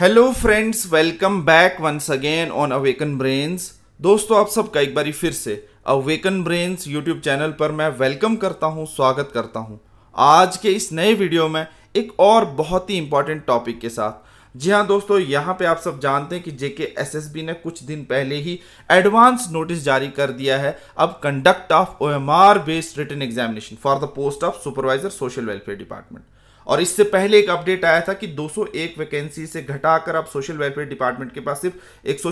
Hello friends welcome back once again on awaken brains दोस्तों आप सबका एक बारी फिर से अवेकन ब्रेन्स यूट्यूब चैनल पर मैं वेलकम करता हूं स्वागत करता हूं आज के इस नए वीडियो में एक और बहुत ही इंपॉर्टेंट टॉपिक के साथ जी हाँ दोस्तों यहाँ पे आप सब जानते हैं कि जेके एसएसबी ने कुछ दिन पहले ही एडवांस नोटिस जारी कर दिया है अब conduct of OMR based written examination for the post of supervisor social welfare department और इससे पहले एक अपडेट आया था कि 201 वैकेंसी से घटाकर अब सोशल वेलफेयर डिपार्टमेंट के पास सिर्फ एक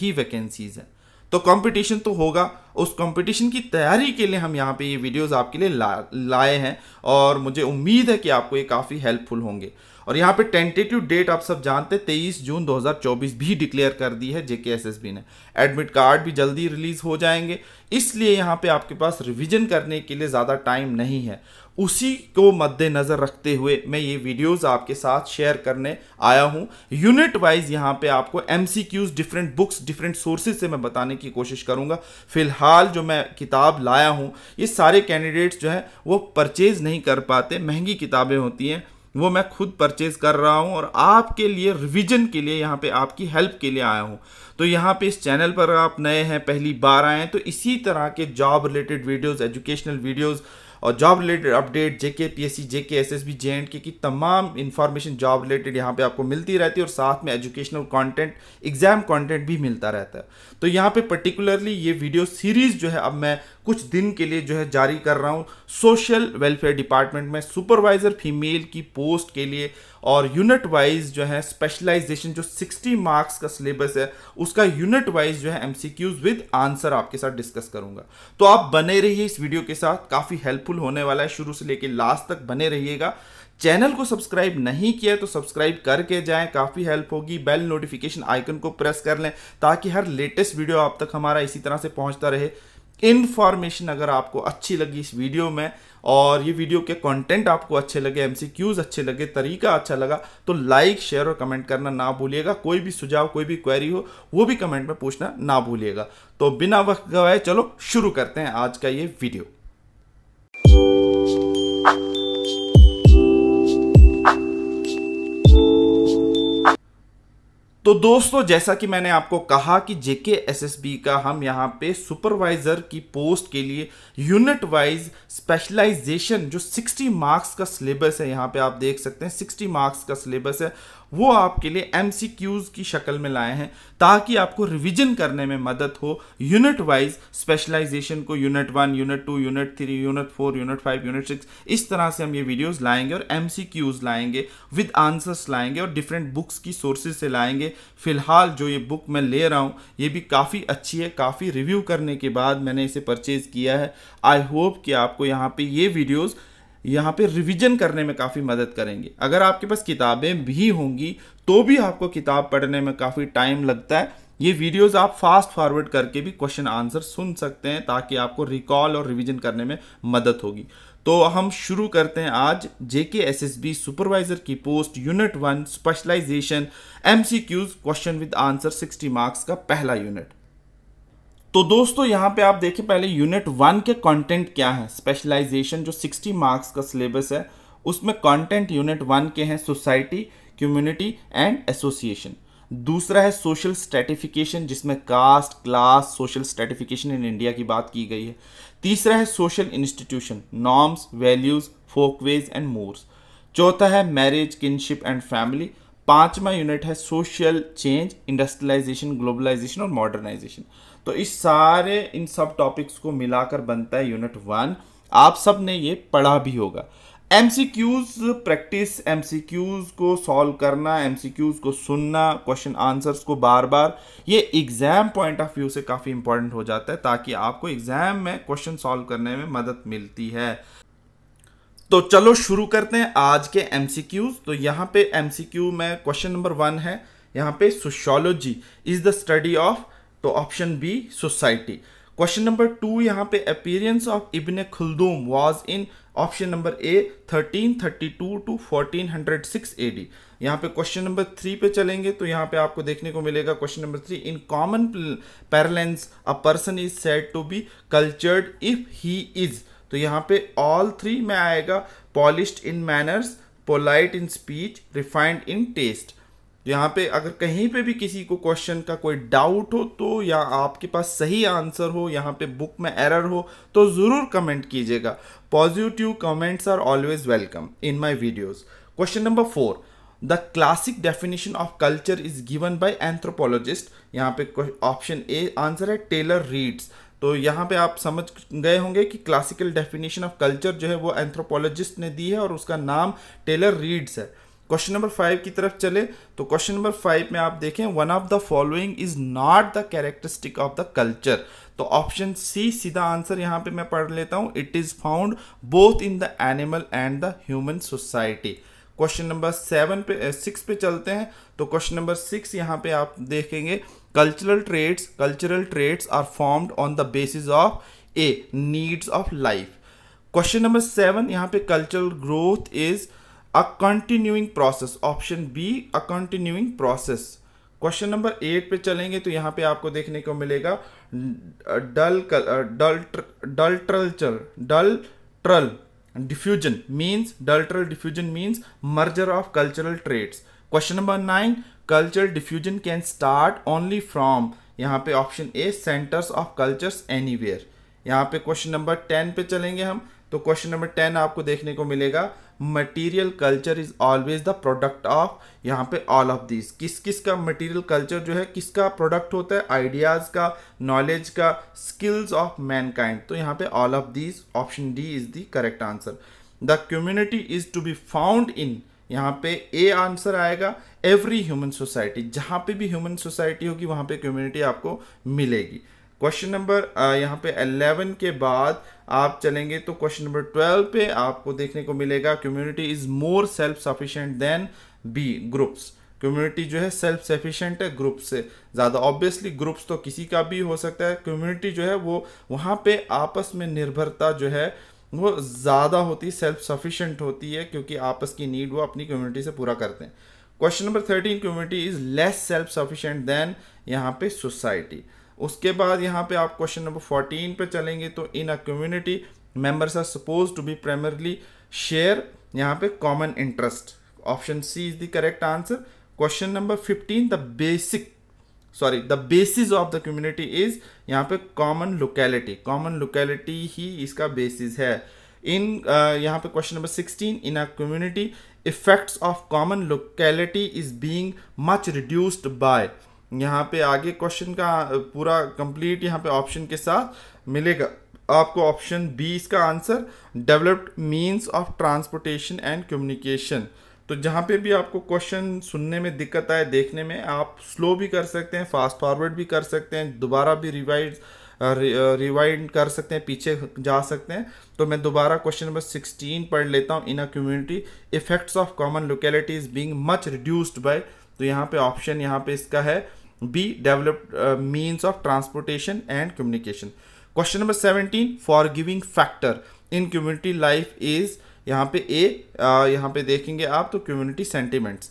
ही वैकेंसीज हैं तो कंपटीशन तो होगा उस कंपटीशन की तैयारी के लिए हम यहाँ पे ये वीडियोस आपके लिए ला लाए हैं और मुझे उम्मीद है कि आपको ये काफ़ी हेल्पफुल होंगे और यहाँ पे टेंटेटिव डेट आप सब जानते हैं तेईस जून 2024 भी डिक्लेयर कर दी है जेके एस ने एडमिट कार्ड भी जल्दी रिलीज़ हो जाएंगे इसलिए यहाँ पे आपके पास रिविजन करने के लिए ज़्यादा टाइम नहीं है उसी को मद्देनज़र रखते हुए मैं ये वीडियोस आपके साथ शेयर करने आया हूँ यूनिट वाइज यहाँ पे आपको एम डिफरेंट बुक्स डिफरेंट सोर्सेज से मैं बताने की कोशिश करूँगा फिलहाल जो मैं किताब लाया हूँ ये सारे कैंडिडेट्स जो हैं वो परचेज़ नहीं कर पाते महंगी किताबें होती हैं वो मैं खुद परचेज़ कर रहा हूँ और आपके लिए रिविजन के लिए यहाँ पर आपकी हेल्प के लिए आया हूँ तो यहाँ पे इस चैनल पर आप नए हैं पहली बार आए हैं तो इसी तरह के job related videos educational videos और job related update JK PSC JK SSB के की तमाम इन्फॉर्मेशन जॉब रिलेटेड यहाँ पे आपको मिलती रहती है और साथ में एजुकेशनल कंटेंट एग्जाम कंटेंट भी मिलता रहता है तो यहाँ पे पर्टिकुलरली ये वीडियो सीरीज जो है अब मैं कुछ दिन के लिए जो है जारी कर रहा हूँ सोशल वेलफेयर डिपार्टमेंट में सुपरवाइजर फीमेल की पोस्ट के लिए और यूनिट वाइज जो है स्पेशलाइजेशन जो 60 मार्क्स का सिलेबस है उसका यूनिट वाइज जो है एमसीक्यूज विद आंसर आपके साथ डिस्कस करूंगा तो आप बने रहिए इस वीडियो के साथ काफ़ी हेल्पफुल होने वाला है शुरू से लेकर लास्ट तक बने रहिएगा चैनल को सब्सक्राइब नहीं किया तो सब्सक्राइब करके जाएं काफ़ी हेल्प होगी बेल नोटिफिकेशन आइकन को प्रेस कर लें ताकि हर लेटेस्ट वीडियो आप तक हमारा इसी तरह से पहुंचता रहे इन्फॉर्मेशन अगर आपको अच्छी लगी इस वीडियो में और ये वीडियो के कंटेंट आपको अच्छे लगे एमसीक्यूज अच्छे लगे तरीका अच्छा लगा तो लाइक शेयर और कमेंट करना ना भूलिएगा कोई भी सुझाव कोई भी क्वेरी हो वो भी कमेंट में पूछना ना भूलिएगा तो बिना वक्त गवाए चलो शुरू करते हैं आज का ये वीडियो तो दोस्तों जैसा कि मैंने आपको कहा कि जेके एसएसबी का हम यहाँ पे सुपरवाइजर की पोस्ट के लिए यूनिट वाइज स्पेशलाइजेशन जो 60 मार्क्स का सिलेबस है यहाँ पे आप देख सकते हैं 60 मार्क्स का सिलेबस है वो आपके लिए एम की शक्ल में लाए हैं ताकि आपको रिविजन करने में मदद हो यूनिट वाइज स्पेशलाइजेशन को unit one unit two unit three unit four unit five unit six इस तरह से हम ये वीडियोस लाएंगे और एम लाएंगे विद आंसर्स लाएंगे और डिफरेंट बुक्स की सोर्सेज से लाएंगे फिलहाल जो ये बुक मैं ले रहा हूँ ये भी काफ़ी अच्छी है काफ़ी रिव्यू करने के बाद मैंने इसे परचेज़ किया है आई होप कि आपको यहाँ पर ये वीडियोज़ यहाँ पे रिवीजन करने में काफ़ी मदद करेंगे अगर आपके पास किताबें भी होंगी तो भी आपको किताब पढ़ने में काफ़ी टाइम लगता है ये वीडियोस आप फास्ट फॉरवर्ड करके भी क्वेश्चन आंसर सुन सकते हैं ताकि आपको रिकॉल और रिवीजन करने में मदद होगी तो हम शुरू करते हैं आज जेके बी सुपरवाइजर की post unit one specialisation MCQs question with answer sixty marks का पहला यूनिट तो दोस्तों यहाँ पे आप देखिए पहले यूनिट वन के कंटेंट क्या है स्पेशलाइजेशन जो 60 मार्क्स का सिलेबस है उसमें कंटेंट यूनिट वन के हैं सोसाइटी कम्युनिटी एंड एसोसिएशन दूसरा है सोशल स्टेटिफिकेशन जिसमें caste class social stratification in India की बात की गई है तीसरा है social institution norms values folkways and mores चौथा है मैरिज किनशिप एंड फैमिली पांचवा यूनिट है सोशल चेंज इंडस्ट्रियलाइजेशन ग्लोबलाइजेशन और मॉडर्नाइजेशन तो इस सारे इन सब टॉपिक्स को मिलाकर बनता है यूनिट वन आप सब ने ये पढ़ा भी होगा एम प्रैक्टिस एम को सॉल्व करना एम को सुनना क्वेश्चन आंसर्स को बार बार ये एग्ज़ाम पॉइंट ऑफ व्यू से काफ़ी इंपॉर्टेंट हो जाता है ताकि आपको एग्ज़ाम में क्वेश्चन सॉल्व करने में मदद मिलती है तो चलो शुरू करते हैं आज के एम तो यहाँ पे एम में क्वेश्चन नंबर वन है यहाँ पे sociology is the study of तो option B society question number two यहाँ पे appearance of Ibn Khaldun was in option number A 1332 to 1406 AD यहाँ पे क्वेश्चन नंबर थ्री पे चलेंगे तो यहाँ पे आपको देखने को मिलेगा question number three in common parlance a person is said to be cultured if he is तो यहाँ पे ऑल थ्री में आएगा polish in manners polite in speech refined in taste यहाँ पे अगर कहीं पे भी किसी को क्वेश्चन का कोई डाउट हो तो या आपके पास सही आंसर हो यहाँ पे बुक में एरर हो तो ज़रूर कमेंट कीजिएगा positive comments are always welcome in my videos question number four the classic definition of culture is given by anthropologist यहाँ पे ऑप्शन ए आंसर है टेलर रीड्स तो यहाँ पे आप समझ गए होंगे कि क्लासिकल डेफिनेशन ऑफ कल्चर जो है वो एंथ्रोपोलॉजिस्ट ने दी है और उसका नाम टेलर रीड्स है क्वेश्चन नंबर फाइव की तरफ चले तो क्वेश्चन नंबर फाइव में आप देखें one of the following is not the characteristic of the culture तो ऑप्शन सी सीधा आंसर यहाँ पे मैं पढ़ लेता हूँ it is found both in the animal and the human society question number seven पे सिक्स eh, पे चलते हैं तो क्वेश्चन नंबर सिक्स यहाँ पे आप देखेंगे cultural traits cultural traits are formed on the basis of a needs of life question number seven यहाँ पे cultural growth is a continuing process option b a continuing process question number eight पे चलेंगे तो यहाँ पे आपको देखने को मिलेगा डल डल डल ट्रल डल ट्रल diffusion means cultural diffusion means merger of cultural traits question number nine cultural diffusion can start only from यहाँ पे option A centres of cultures anywhere यहाँ पे क्वेश्चन नंबर टेन पे चलेंगे हम तो क्वेश्चन नंबर टेन आपको देखने को मिलेगा material culture is always the product of यहाँ पे ऑल ऑफ दिस किस किस का मटेरियल कल्चर जो है किसका प्रोडक्ट होता है आइडियाज़ का नॉलेज का स्किल्स ऑफ मैनकाइंड तो यहाँ पे all of this option D is the correct answer the community is to be found in यहाँ पे ए आंसर आएगा एवरी ह्यूमन सोसाइटी जहाँ पे भी ह्यूमन सोसाइटी होगी वहाँ पे कम्युनिटी आपको मिलेगी क्वेश्चन नंबर यहाँ पे 11 के बाद आप चलेंगे तो क्वेश्चन नंबर ट्वेल्व पे आपको देखने को मिलेगा community is more self sufficient than B groups community जो है सेल्फ सफिशियंट है ग्रुप से ज़्यादा ऑब्वियसली ग्रुप्स तो किसी का भी हो सकता है कम्युनिटी जो है वो वहाँ पे आपस में निर्भरता जो है वो ज़्यादा होती है सेल्फ सफिशेंट होती है क्योंकि आपस की नीड वो अपनी कम्युनिटी से पूरा करते हैं question number thirteen community is less self sufficient than यहाँ पे सोसाइटी उसके बाद यहाँ पे आप क्वेश्चन नंबर फोर्टीन पे चलेंगे तो in a community members are suppose to be primarily share यहाँ पे common interest option C is the correct answer question number fifteen the basic sorry the basis of the community is यहाँ पे common locality common locality ही इसका basis है in uh, यहाँ पे question number sixteen in a community effects of common locality is being much reduced by यहाँ पे आगे क्वेश्चन का पूरा कंप्लीट यहाँ पे ऑप्शन के साथ मिलेगा आपको ऑप्शन बी इसका answer developed means of transportation and communication तो जहाँ पे भी आपको क्वेश्चन सुनने में दिक्कत आए देखने में आप स्लो भी कर सकते हैं फास्ट फॉरवर्ड भी कर सकते हैं दोबारा भी रिवाइज रिवाइंड कर सकते हैं पीछे जा सकते हैं तो मैं दोबारा क्वेश्चन नंबर सिक्सटीन पढ़ लेता हूँ in a community effects of common locality is being much reduced by तो यहाँ पे ऑप्शन यहाँ पे इसका है B develop means of transportation and communication question number seventeen for giving factor in community life is यहाँ पे ए uh, यहाँ पे देखेंगे आप तो कम्युनिटी सेंटिमेंट्स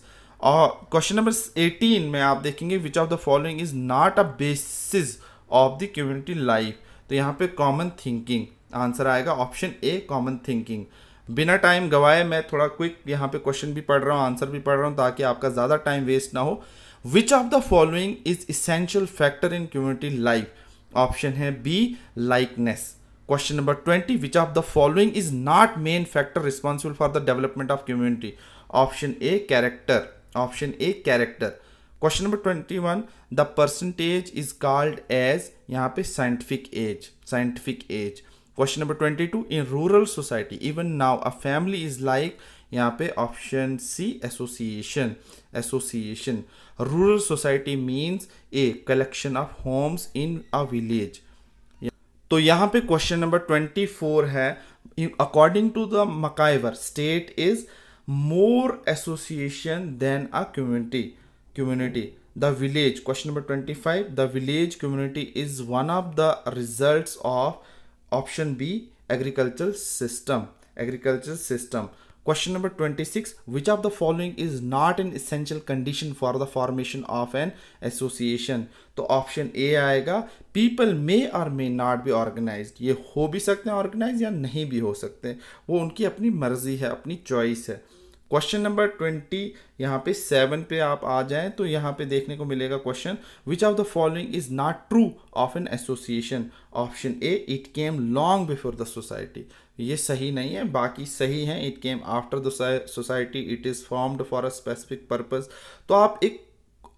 और क्वेश्चन नंबर एटीन में आप देखेंगे which of the following is not a basis of the community life तो यहाँ पे कॉमन थिंकिंग आंसर आएगा ऑप्शन ए कॉमन थिंकिंग बिना टाइम गवाए मैं थोड़ा क्विक यहाँ पे क्वेश्चन भी पढ़ रहा हूँ आंसर भी पढ़ रहा हूँ ताकि आपका ज़्यादा टाइम वेस्ट ना हो which of the following is essential factor in community life option B likeness question number 20 which of the following is not main factor responsible for the development of community option a character option a character Question number twenty one. The percentage is called as age यहाँ पे scientific age. Scientific age question number twenty two in rural society even now a family यहाँ पे option C association association rural society means a collection of homes in a village तो यहाँ पे question number twenty four है according to the MacIver state is more association than a community community the village question number twenty five the village community is one of the result of option B agriculture system agriculture system question number twenty six which of the following is not an essential condition for the formation of an association तो option A आएगा people मे और may not be organise ये हो भी सकते हैं organise या नहीं भी हो सकते हैं वो उनकी अपनी मर्जी है अपनी चॉइस है क्वेश्चन नंबर ट्वेंटी यहाँ पे सेवन पे आप आ जाए तो यहाँ पे देखने को मिलेगा question which of the following is not true of an association option A it came long before the society ये सही नहीं है बाकी सही है it came after the society it is formed for a specific purpose तो आप एक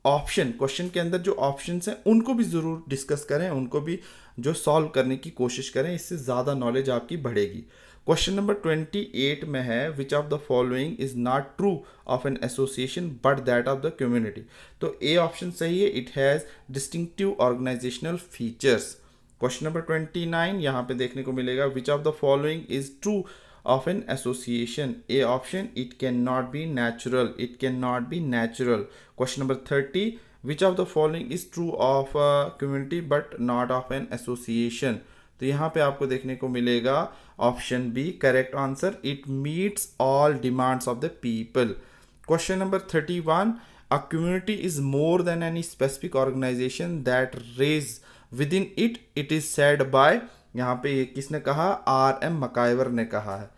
ऑप्शन क्वेश्चन के अंदर जो ऑप्शन हैं उनको भी ज़रूर डिस्कस करें उनको भी जो सॉल्व करने की कोशिश करें इससे ज़्यादा नॉलेज आपकी बढ़ेगी क्वेश्चन नंबर ट्वेंटी एट में है which of the following is not true of an association but that of the community तो ए ऑप्शन सही है it has distinctive organisational features question number twenty nine यहाँ पे देखने को मिलेगा which of the following is true of an association A option it can not be natural it can not be natural question number thirty which of the following is true of community but not of an association तो यहाँ पे आपको देखने को मिलेगा option B correct answer it meets all demands of the people question number thirty one a community is more than any specific organisation that rise within it it is said by यहाँ पे ये किसने कहा R M मकाइवर ने कहा है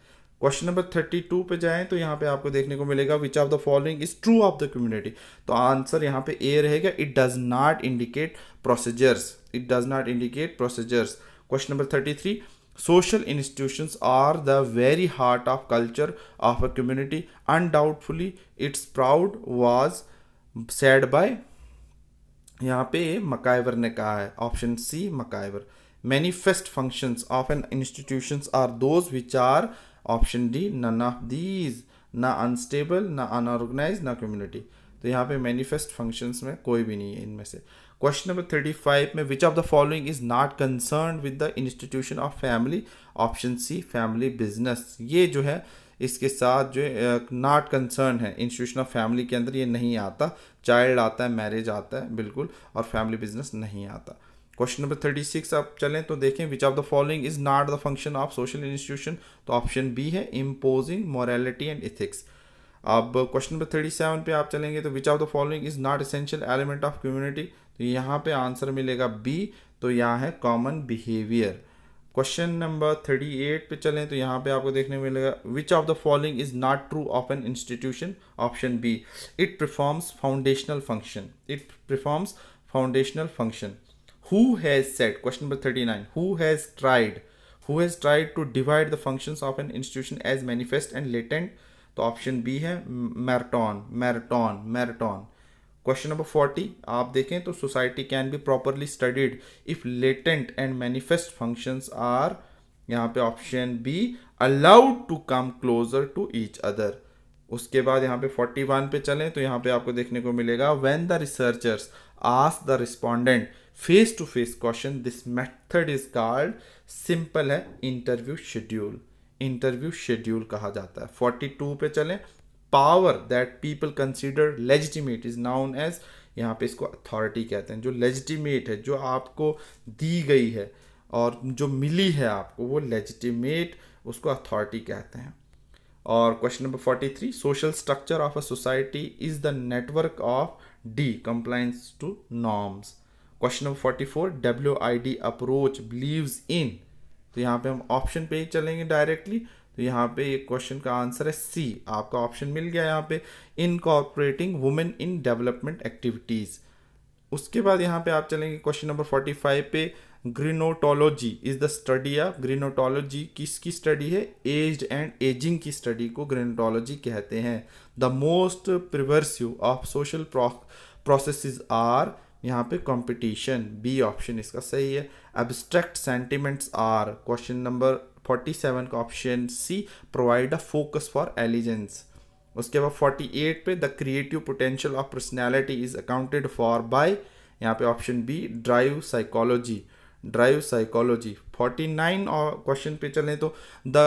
question number thirty two पे जाएं तो यहाँ पे आपको देखने को मिलेगा which of the following is true of the community तो आंसर यहाँ पे ए रहेगा it does not indicate procedures it does not indicate procedures question number thirty three social institution are the very heart of culture of a community undoubtfully its proud was said by यहाँ पे MacIver ने कहा है option C MacIver manifest functions of an institution are those which are option D none of these ना unstable ना unorganise ना community तो यहाँ पे मैनिफेस्ट फंक्शंस में कोई भी नहीं है इनमें से क्वेश्चन नंबर थर्टी फाइव में which of the following is not concern with the institution of family option C family business ये जो है इसके साथ जो नॉट कंसर्न है इंस्टीट्यूशन ऑफ फैमिली के अंदर ये नहीं आता चाइल्ड आता है मैरिज आता है बिल्कुल और फैमिली बिजनेस नहीं आता क्वेश्चन नंबर थर्टी सिक्स आप चलें तो देखें which of the following is not the function of social institution तो ऑप्शन बी है इम्पोजिंग मॉरेलिटी एंड इथिक्स अब क्वेश्चन नंबर थर्टी सेवन पर आप चलेंगे तो which of the following is not essential element of community तो यहाँ पे आंसर मिलेगा बी तो यहाँ है common behaviour question number thirty eight पे चलें तो यहाँ पे आपको देखने में मिलेगा which of the following is not true of an institution option B it performs foundational function it performs foundational function who has set question number thirty nine who has tried who has tried to divide the functions of an institution as manifest and latent तो option B है Merton Merton Merton question number forty आप देखें तो society can be properly studied if latent and manifest functions are यहाँ पे option B allowed to come closer to each other उसके बाद यहाँ पे 41 पे चलें तो यहाँ पे आपको देखने को मिलेगा when the researchers ask the respondent face to face question this method is called simple है इंटरव्यू शेड्यूल इंटरव्यू शेड्यूल कहा जाता है 42 पे चलें power that people consider legitimate is known as यहाँ पे इसको अथॉरिटी कहते हैं जो लेजिटिमेट है जो आपको दी गई है और जो मिली है आपको वो लेजिटिमेट उसको अथॉरिटी कहते हैं और question number forty three social structure of a society is the network of the compliance to norms question number forty four W I D approach believe in तो यहाँ पे हम ऑप्शन पे ही चलेंगे डायरेक्टली तो यहाँ पे एक क्वेश्चन का आंसर है सी आपका ऑप्शन मिल गया यहाँ पे incorporating women in development activities उसके बाद यहाँ पे आप चलेंगे क्वेश्चन नंबर फोर्टी फाइव पे gerontology is the study of gerontology किसकी स्टडी है एज्ड एंड एजिंग की स्टडी को ग्रीनोटोलॉजी कहते हैं the most pervasive of social process are यहाँ पे कंपटीशन बी ऑप्शन इसका सही है abstract sentiments are question number 47 का option C provide a focus for allegiance उसके बाद 48 पे the creative potential of personality is accounted for by यहाँ पे option B drive psychology drive psychology 49 और क्वेश्चन पे चलें तो the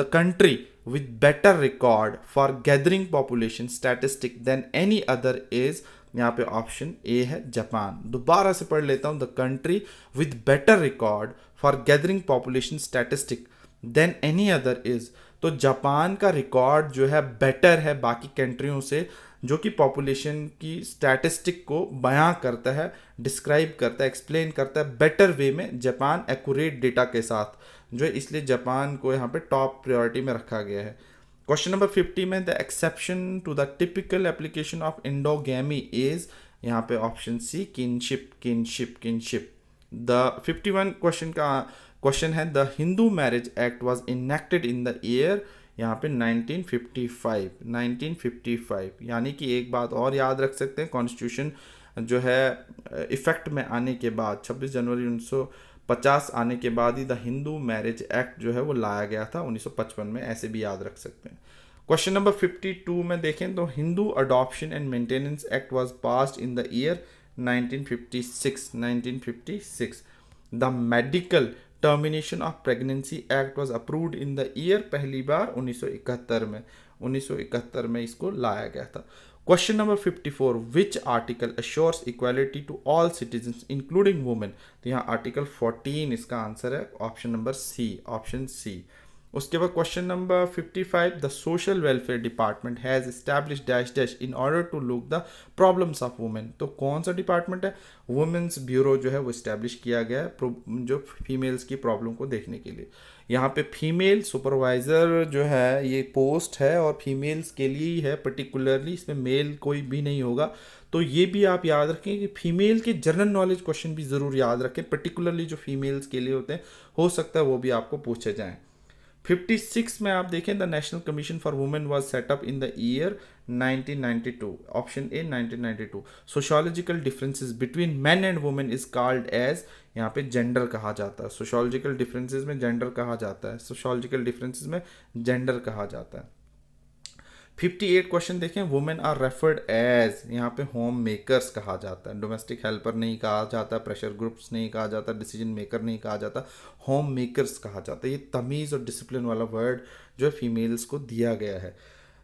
the country with better record for gathering population statistic than any other is यहाँ पे ऑप्शन ए है Japan दोबारा से पढ़ लेता हूँ the country with better record for gathering population statistic than any other is तो जापान का रिकॉर्ड जो है बेटर है बाकी कंट्रियों से जो कि पॉपुलेशन की स्टैटिस्टिक को बयां करता है डिस्क्राइब करता है एक्सप्लेन करता है बेटर वे में जापान एक्यूरेट डेटा के साथ जो है इसलिए जापान को यहाँ पे टॉप प्रायोरिटी में रखा गया है क्वेश्चन नंबर फिफ्टी में the exception to the typical application of gamy is यहाँ पे option C kinship kinship kinship the fifty one question का क्वेश्चन है the Hindu Marriage Act was enacted in the year यहाँ पे 1955 1955 यानी कि एक बात और याद रख सकते हैं कॉन्स्टिट्यूशन जो है इफ़ेक्ट में आने के बाद 26 जनवरी उन्नीस पचास आने के बाद ही द हिंदू मैरिज एक्ट जो है वो लाया गया था 1955 में ऐसे भी याद रख सकते हैं क्वेश्चन नंबर 52 में देखें तो Hindu Adoption and Maintenance Act was passed in the year 1956 1956 the Medical Termination of Pregnancy Act was approved in the year पहली बार 1971 में 1971 में इसको लाया गया था question number 54 which article assures equality to all citizen including women तो यहाँ आर्टिकल 14 इसका आंसर है option number C option C उसके बाद question number 55 the social welfare department has establish dash dash in order to look the problems of women तो कौन सा department है वुमेंस ब्यूरो जो है वो स्टैब्लिश किया गया है जो फीमेल्स की प्रॉब्लम को देखने के लिए यहाँ पे फीमेल सुपरवाइज़र जो है ये पोस्ट है और फीमेल्स के लिए ही है पर्टिकुलरली इसमें मेल कोई भी नहीं होगा तो ये भी आप याद रखें कि फीमेल के जनरल नॉलेज क्वेश्चन भी ज़रूर याद रखें पर्टिकुलरली जो फीमेल्स के लिए होते हैं हो सकता है वो भी आपको पूछे जाएँ 56 में आप देखें the National Commission for Women was set up in the year 1992 option A 1992 sociological differences between man and women is called as यहाँ पे जेंडर कहा जाता है सोशोलॉजिकल डिफरेंसेस में जेंडर कहा जाता है सोशोलॉजिकल डिफरेंसेस में जेंडर कहा जाता है 58 क्वेश्चन देखें वुमेन आर रेफर्ड एज यहाँ पे होम मेकर्स कहा जाता है डोमेस्टिक हेल्पर नहीं कहा जाता प्रेशर ग्रुप्स नहीं कहा जाता डिसीजन मेकर नहीं कहा जाता होम मेकर्स कहा जाता है ये तमीज़ और डिसिप्लिन वाला वर्ड जो है फीमेल्स को दिया गया है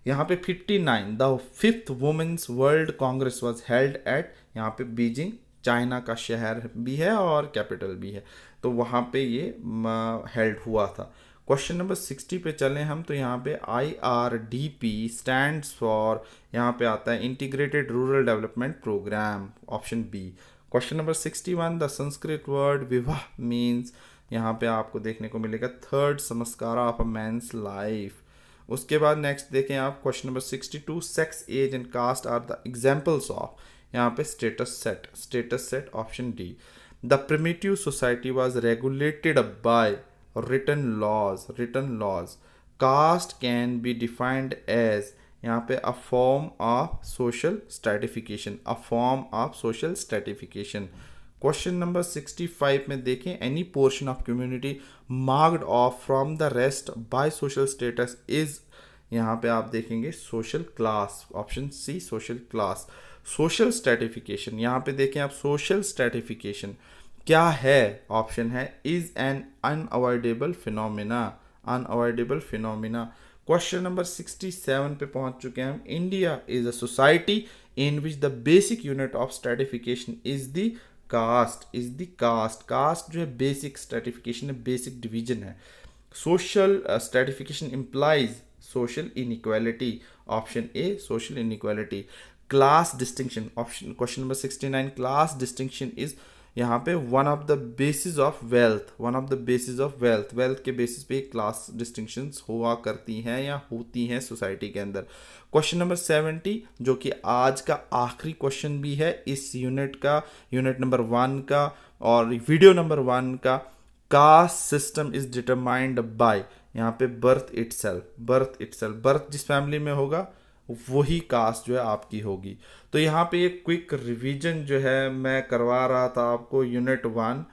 यहाँ पे 59 the fifth women's world congress was held at यहाँ पे बीजिंग चाइना का शहर भी है और कैपिटल भी है तो वहाँ पे ये हेल्ड हुआ था क्वेश्चन नंबर सिक्सटी पे चले हम तो यहाँ पे I R D P stand for यहाँ पे आता है integrated rural development programme option B question number sixty one the Sanskrit word vivah means यहाँ पे आपको देखने को मिलेगा थर्ड संस्कार ऑफ अ मैंस लाइफ उसके बाद नेक्स्ट देखें आप question number sixty two sex age and caste are the examples of यहाँ पे status set status set option D the primitive society was regulated by written laws written laws caste can be defined as यहाँ पे a form of social stratification a form of social stratification question number 65 में देखें any portion of community marked off from the rest by social status is यहाँ पे आप देखेंगे social class option C social class social stratification यहाँ पे देखें आप सोशल स्टेटिफिकेशन क्या है ऑप्शन है is an unavoidable phenomena unavoidable phenomena question number 67 पे पहुंच चुके हैं हम India is a society in which the basic unit of stratification is the caste is the caste caste जो है बेसिक स्ट्रेटिफिकेशन है बेसिक डिवीजन है social stratification implies social inequality option A social inequality class distinction option question number sixty nine class distinction is यहाँ पे one of the basis of wealth one of the basis of wealth wealth के basis पे class distinction हुआ करती हैं या होती हैं सोसाइटी के अंदर क्वेश्चन नंबर सेवेंटी जो कि आज का आखिरी क्वेश्चन भी है इस यूनिट का यूनिट नंबर वन का और वीडियो नंबर वन का caste system is determined by यहाँ पे birth it birth it birth जिस फैमिली में होगा वही कास्ट जो है आपकी होगी तो यहाँ पे एक क्विक रिवीजन जो है मैं करवा रहा था आपको unit one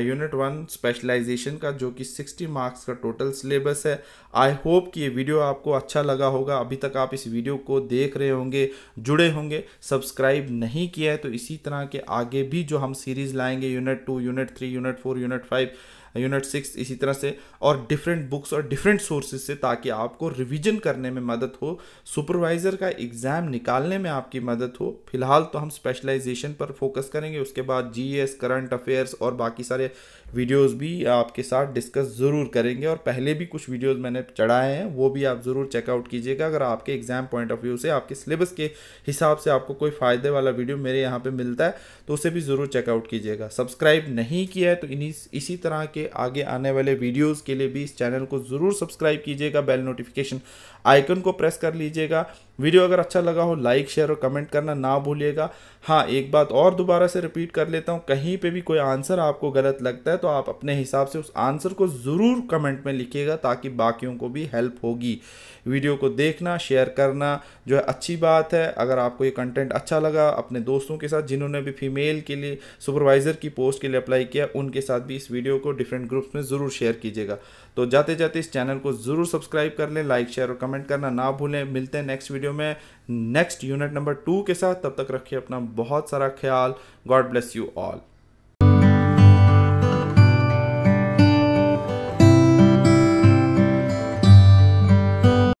unit one specialisation का जो कि 60 मार्क्स का टोटल सिलेबस है आई होप कि ये वीडियो आपको अच्छा लगा होगा अभी तक आप इस वीडियो को देख रहे होंगे जुड़े होंगे सब्सक्राइब नहीं किया है तो इसी तरह के आगे भी जो हम सीरीज़ लाएंगे unit two unit three unit four unit five unit six इसी तरह से और डिफरेंट बुक्स और डिफरेंट सोर्सेज से ताकि आपको रिविजन करने में मदद हो सुपरवाइज़र का एग्ज़ाम निकालने में आपकी मदद हो फिलहाल तो हम स्पेशलाइजेशन पर फोकस करेंगे उसके बाद जी करंट अफेयर्स और बाकी सारे वीडियोस भी आपके साथ डिस्कस ज़रूर करेंगे और पहले भी कुछ वीडियोस मैंने चढ़ाए हैं वो भी आप ज़रूर चेकआउट कीजिएगा अगर आपके एग्ज़ाम पॉइंट ऑफ व्यू से आपके सिलेबस के हिसाब से आपको कोई फ़ायदे वाला वीडियो मेरे यहाँ पर मिलता है तो उसे भी ज़रूर चेकआउट कीजिएगा सब्सक्राइब नहीं किया है तो इन्हीं इसी तरह के आगे आने वाले वीडियोज़ के लिए भी इस चैनल को ज़रूर सब्सक्राइब कीजिएगा बेल नोटिफिकेशन आइकन को प्रेस कर लीजिएगा वीडियो अगर अच्छा लगा हो लाइक शेयर और कमेंट करना ना भूलिएगा हाँ एक बात और दोबारा से रिपीट कर लेता हूँ कहीं पे भी कोई आंसर आपको गलत लगता है तो आप अपने हिसाब से उस आंसर को ज़रूर कमेंट में लिखिएगा ताकि बाकियों को भी हेल्प होगी वीडियो को देखना शेयर करना जो है अच्छी बात है अगर आपको ये कंटेंट अच्छा लगा अपने दोस्तों के साथ जिन्होंने भी फीमेल के लिए सुपरवाइज़र की पोस्ट के लिए अप्लाई किया उनके साथ भी इस वीडियो को डिफरेंट ग्रुप्स में ज़रूर शेयर कीजिएगा तो जाते जाते इस चैनल को ज़रूर सब्सक्राइब कर लें लाइक शेयर और कमेंट करना ना भूलें मिलते हैं नेक्स्ट वीडियो में नेक्स्ट यूनिट नंबर टू के साथ तब तक रखिए अपना बहुत सारा ख्याल गॉड ब्लेस यू ऑल